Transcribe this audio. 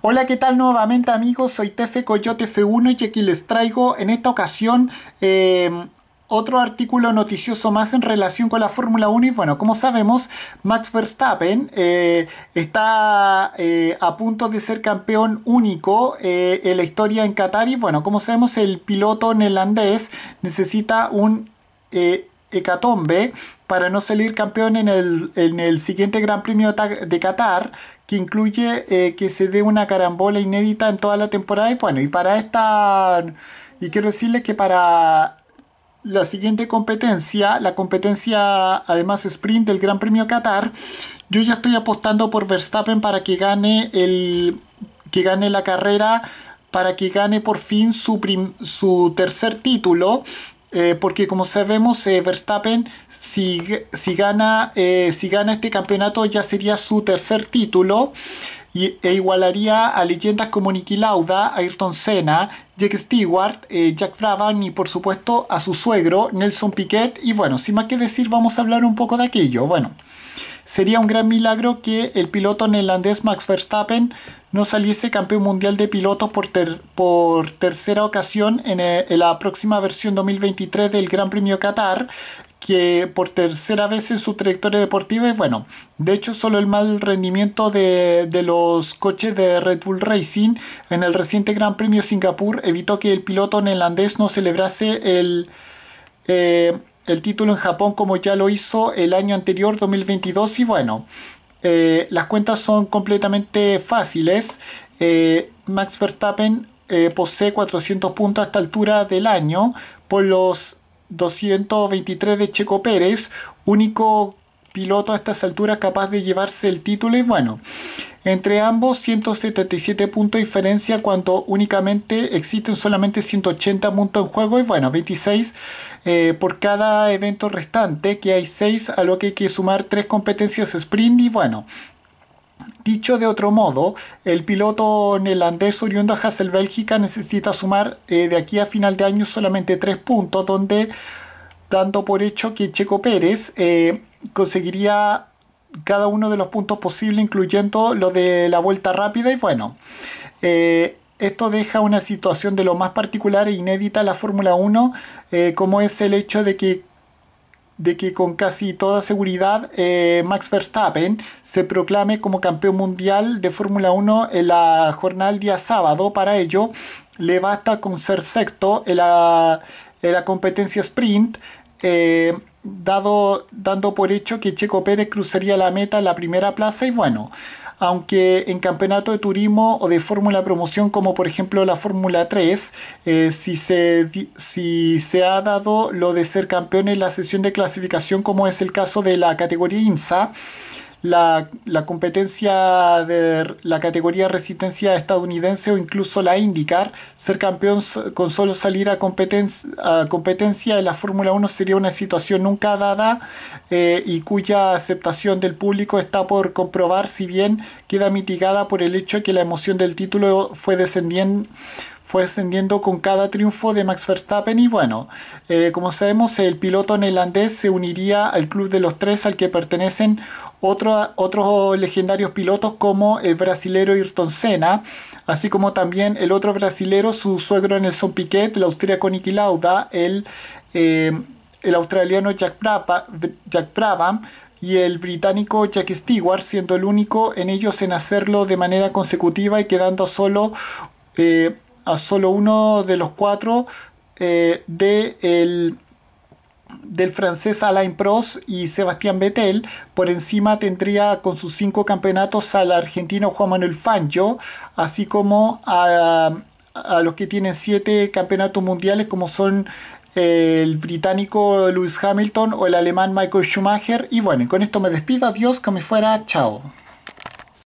Hola, ¿qué tal nuevamente amigos? Soy Tefe Coyote F1 y aquí les traigo en esta ocasión em, otro artículo noticioso más en relación con la Fórmula 1 y bueno, como sabemos, Max Verstappen eh, está eh, a punto de ser campeón único eh, en la historia en Qatar y bueno, como sabemos, el piloto neerlandés necesita un hecatombe para no salir campeón en el, en el siguiente Gran Premio de Qatar que incluye eh, que se dé una carambola inédita en toda la temporada. Y bueno, y para esta. Y quiero decirles que para la siguiente competencia, la competencia además sprint del Gran Premio Qatar, yo ya estoy apostando por Verstappen para que gane el que gane la carrera, para que gane por fin su, su tercer título eh, porque como sabemos eh, Verstappen si, si gana, eh, si gana este campeonato ya sería su tercer título y, e igualaría a leyendas como Niki Lauda, Ayrton Senna, Jack Stewart, Jack Brabham y por supuesto a su suegro Nelson Piquet y bueno, sin más que decir vamos a hablar un poco de aquello, bueno... Sería un gran milagro que el piloto neerlandés Max Verstappen no saliese campeón mundial de pilotos por, por tercera ocasión en, eh, la próxima versión 2023 del Gran Premio Qatar, que por tercera vez en su trayectoria deportiva es bueno, de hecho solo el mal rendimiento de, los coches de Red Bull Racing en el reciente Gran Premio Singapur evitó que el piloto neerlandés no celebrase el... Eh, el título en Japón como ya lo hizo el año anterior, 2022, y bueno, eh, las cuentas son completamente fáciles. Eh, Max Verstappen eh, posee 400 puntos a esta altura del año por los 223 de Checo Pérez, único piloto a estas alturas capaz de llevarse el título y bueno, entre ambos 177 puntos de diferencia cuando únicamente existen solamente 180 puntos en juego y bueno, 26 eh, por cada evento restante, que hay 6 a lo que hay que sumar 3 competencias sprint y bueno, Dicho de otro modo, el piloto neerlandés oriundo a Hassel, Bélgica, necesita sumar eh, de aquí a final de año solamente 3 puntos, donde, dando por hecho que Checo Pérez eh, conseguiría cada uno de los puntos posibles, incluyendo lo de la vuelta rápida. Y bueno, eh, esto deja una situación de lo más particular e inédita a la Fórmula 1, eh, como es el hecho de que de que con casi toda seguridad eh, Max Verstappen se proclame como campeón mundial de Fórmula 1 en la jornada del día sábado. Para ello, le basta con ser sexto en la, competencia sprint dado, dando por hecho que Checo Pérez cruzaría la meta en la primera plaza y bueno, aunque en campeonato de turismo o de fórmula promoción como por ejemplo la Fórmula 3, eh, si, se, si se ha dado lo de ser campeón en la sesión de clasificación como es el caso de la categoría IMSA, la, la competencia de la categoría resistencia estadounidense o incluso la indicar ser campeón con solo salir a, a competencia en la Fórmula 1 sería una situación nunca dada eh, y cuya aceptación del público está por comprobar, si bien queda mitigada por el hecho de que la emoción del título fue descendiendo fue ascendiendo con cada triunfo de Max Verstappen y bueno, eh, como sabemos el piloto neerlandés se uniría al club de los tres al que pertenecen otros legendarios pilotos como el brasilero Ayrton Senna, así como también el otro brasilero, su suegro Nelson Piquet, el austríaco Nicky Lauda, el, eh, el australiano Jack, Brabham, y el británico Jack Stewart, siendo el único en ellos en hacerlo de manera consecutiva y quedando solo eh, a solo uno de los cuatro eh, de del francés Alain Prost y Sebastián Vettel. Por encima tendría con sus cinco campeonatos al argentino Juan Manuel Fangio, así como a, a los que tienen siete campeonatos mundiales, como son eh, el británico Lewis Hamilton o el alemán Michael Schumacher. Y bueno, con esto me despido. Adiós, que me fuera. Chao.